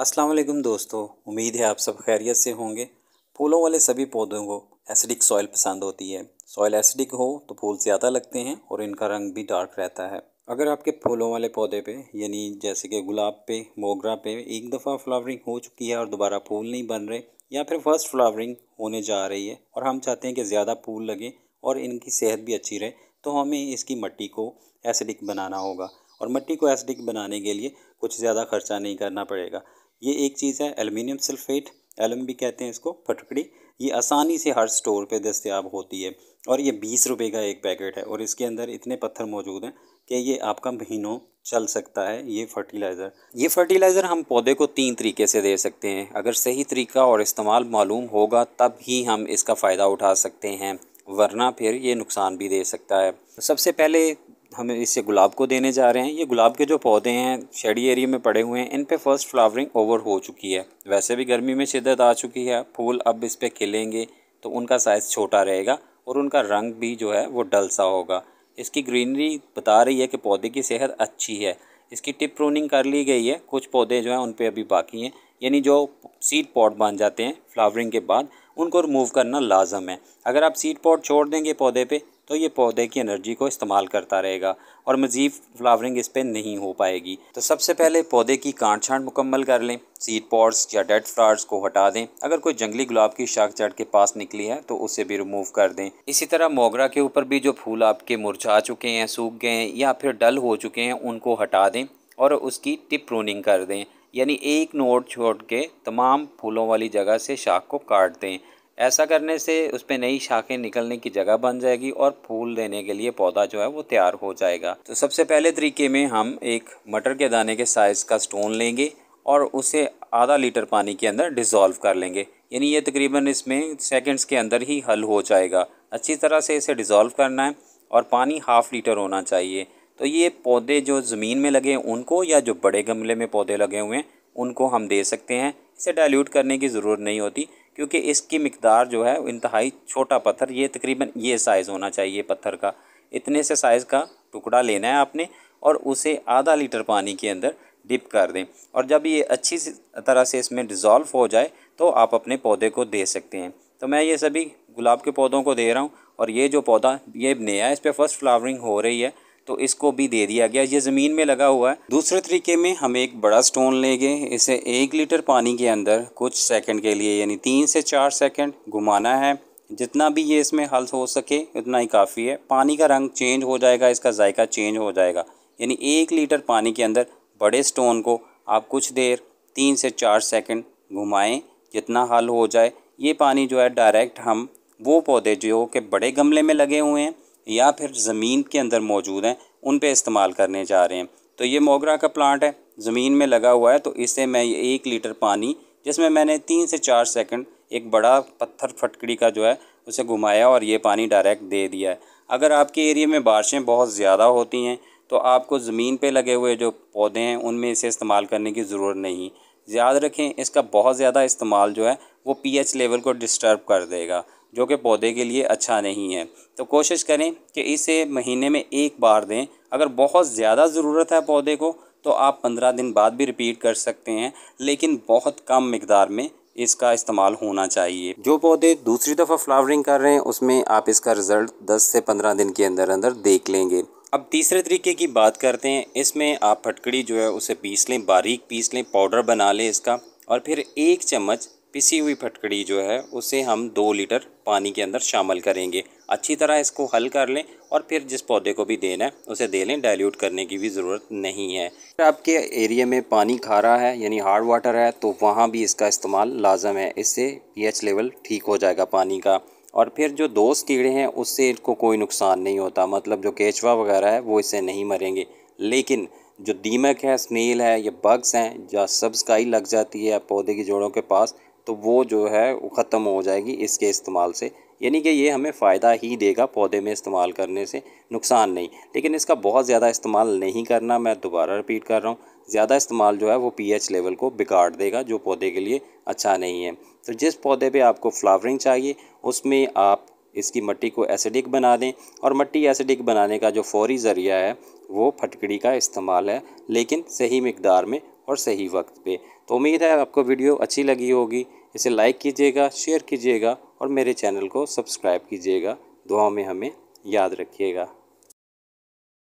अस्सलाम वालेकुम दोस्तों उम्मीद है आप सब खैरियत से होंगे फूलों वाले सभी पौधों को एसिडिक सॉइल पसंद होती है सॉइल एसिडिक हो तो फूल ज़्यादा लगते हैं और इनका रंग भी डार्क रहता है अगर आपके फूलों वाले पौधे पे यानी जैसे कि गुलाब पे मोगरा पे एक दफ़ा फ्लावरिंग हो चुकी है और दोबारा फूल नहीं बन रहे या फिर फर्स्ट फ्लावरिंग होने जा रही है और हम चाहते हैं कि ज़्यादा फूल लगे और इनकी सेहत भी अच्छी रहे तो हमें इसकी मट्टी को एसिडिक बनाना होगा और मट्टी को एसिडिक बनाने के लिए कुछ ज़्यादा खर्चा नहीं करना पड़ेगा ये एक चीज़ है एलुमिनियम सल्फेट एलम भी कहते हैं इसको फटकड़ी ये आसानी से हर स्टोर पे दस्तियाब होती है और ये बीस रुपए का एक पैकेट है और इसके अंदर इतने पत्थर मौजूद हैं कि ये आपका महीनों चल सकता है ये फर्टिलाइज़र ये फर्टिलाइज़र हम पौधे को तीन तरीके से दे सकते हैं अगर सही तरीका और इस्तेमाल मालूम होगा तब ही हम इसका फ़ायदा उठा सकते हैं वरना फिर ये नुकसान भी दे सकता है सबसे पहले हम इसे गुलाब को देने जा रहे हैं ये गुलाब के जो पौधे हैं शेडी एरिया में पड़े हुए हैं इन पे फर्स्ट फ्लावरिंग ओवर हो चुकी है वैसे भी गर्मी में शिदत आ चुकी है फूल अब इस पर खिलेंगे तो उनका साइज़ छोटा रहेगा और उनका रंग भी जो है वो डल सा होगा इसकी ग्रीनरी बता रही है कि पौधे की सेहत अच्छी है इसकी टिप प्रोनिंग कर ली गई है कुछ पौधे जो हैं उन पर अभी बाकी हैं यानी जो सीड पॉट बन जाते हैं फ्लावरिंग के बाद उनको रिमूव करना लाजम है अगर आप सीड पॉट छोड़ देंगे पौधे पे तो ये पौधे की एनर्जी को इस्तेमाल करता रहेगा और मज़ीद फ्लावरिंग इस पर नहीं हो पाएगी तो सबसे पहले पौधे की काट छाँट मुकम्मल कर लें सीड पॉड्स या डेड फ्लावर्स को हटा दें अगर कोई जंगली गुलाब की शाख चढ़ के पास निकली है तो उसे भी रिमूव कर दें इसी तरह मोगरा के ऊपर भी जो फूल आपके मुरझा चुके हैं सूख गए हैं या फिर डल हो चुके हैं उनको हटा दें और उसकी टिप प्रूनिंग कर दें यानी एक नोट छोड़ के तमाम फूलों वाली जगह से शाख को काट दें ऐसा करने से उस पर नई शाखें निकलने की जगह बन जाएगी और फूल देने के लिए पौधा जो है वो तैयार हो जाएगा तो सबसे पहले तरीके में हम एक मटर के दाने के साइज़ का स्टोन लेंगे और उसे आधा लीटर पानी के अंदर डिज़ोल्व कर लेंगे यानी ये तकरीबन इसमें सेकंड्स के अंदर ही हल हो जाएगा अच्छी तरह से इसे डिज़ोल्व करना है और पानी हाफ़ लीटर होना चाहिए तो ये पौधे जो ज़मीन में लगे हैं उनको या जो बड़े गमले में पौधे लगे हुए हैं उनको हम दे सकते हैं इसे डाइल्यूट करने की ज़रूरत नहीं होती क्योंकि इसकी मकदार जो है इंतहाई छोटा पत्थर ये तकरीबन ये साइज़ होना चाहिए पत्थर का इतने से साइज़ का टुकड़ा लेना है आपने और उसे आधा लीटर पानी के अंदर डिप कर दें और जब ये अच्छी तरह से इसमें डिज़ोल्व हो जाए तो आप अपने पौधे को दे सकते हैं तो मैं ये सभी गुलाब के पौधों को दे रहा हूँ और ये जो पौधा ये नया है इस पर फर्स्ट फ्लावरिंग हो रही है तो इसको भी दे दिया गया ये ज़मीन में लगा हुआ है दूसरे तरीके में हम एक बड़ा स्टोन लेंगे इसे एक लीटर पानी के अंदर कुछ सेकंड के लिए यानी तीन से चार सेकंड घुमाना है जितना भी ये इसमें हल हो सके उतना ही काफ़ी है पानी का रंग चेंज हो जाएगा इसका जायका चेंज हो जाएगा यानी एक लीटर पानी के अंदर बड़े स्टोन को आप कुछ देर तीन से चार सेकेंड घुमाएँ जितना हल हो जाए ये पानी जो है डायरेक्ट हम वो पौधे जो कि बड़े गमले में लगे हुए हैं या फिर ज़मीन के अंदर मौजूद हैं उन पे इस्तेमाल करने जा रहे हैं तो ये मोगरा का प्लांट है ज़मीन में लगा हुआ है तो इसे मैं ये एक लीटर पानी जिसमें मैंने तीन से चार सेकंड एक बड़ा पत्थर फटकड़ी का जो है उसे घुमाया और ये पानी डायरेक्ट दे दिया है अगर आपके एरिए में बारिशें बहुत ज़्यादा होती हैं तो आपको ज़मीन पर लगे हुए जो पौधे हैं उनमें इसे इस्तेमाल करने की ज़रूरत नहीं याद रखें इसका बहुत ज़्यादा इस्तेमाल जो है वो पी लेवल को डिस्टर्ब कर देगा जो कि पौधे के लिए अच्छा नहीं है तो कोशिश करें कि इसे महीने में एक बार दें अगर बहुत ज़्यादा ज़रूरत है पौधे को तो आप पंद्रह दिन बाद भी रिपीट कर सकते हैं लेकिन बहुत कम मकदार में इसका इस्तेमाल होना चाहिए जो पौधे दूसरी दफ़ा फ्लावरिंग कर रहे हैं उसमें आप इसका रिज़ल्ट 10 से 15 दिन के अंदर अंदर देख लेंगे अब तीसरे तरीके की बात करते हैं इसमें आप फटकड़ी जो है उसे पीस लें बारीक पीस लें पाउडर बना लें इसका और फिर एक चम्मच पिसी हुई फटकड़ी जो है उसे हम दो लीटर पानी के अंदर शामिल करेंगे अच्छी तरह इसको हल कर लें और फिर जिस पौधे को भी देना है उसे दे लें डाइल्यूट करने की भी ज़रूरत नहीं है अगर आपके एरिया में पानी खारा है यानी हार्ड वाटर है तो वहाँ भी इसका इस्तेमाल लाजम है इससे एच लेवल ठीक हो जाएगा पानी का और फिर जो दोस्त कीड़े हैं उससे इनको कोई नुकसान नहीं होता मतलब जो केचवा वगैरह है वो इससे नहीं मरेंगे लेकिन जो दीमक है स्नेल है या बग्स हैं या सब्ज काई लग जाती है पौधे की जोड़ों के पास तो वो जो है वो ख़त्म हो जाएगी इसके इस्तेमाल से यानी कि ये हमें फ़ायदा ही देगा पौधे में इस्तेमाल करने से नुकसान नहीं लेकिन इसका बहुत ज़्यादा इस्तेमाल नहीं करना मैं दोबारा रिपीट कर रहा हूँ ज़्यादा इस्तेमाल जो है वो पीएच लेवल को बिगाड़ देगा जो पौधे के लिए अच्छा नहीं है तो जिस पौधे पे आपको फ्लावरिंग चाहिए उसमें आप इसकी मिट्टी को एसिडिक बना दें और मट्टी एसिडिक बनाने का जो फौरी ज़रिया है वो फटकड़ी का इस्तेमाल है लेकिन सही मकदार में और सही वक्त पे तो उम्मीद है आपको वीडियो अच्छी लगी होगी इसे लाइक कीजिएगा शेयर कीजिएगा और मेरे चैनल को सब्सक्राइब कीजिएगा दुआओं में हमें याद रखिएगा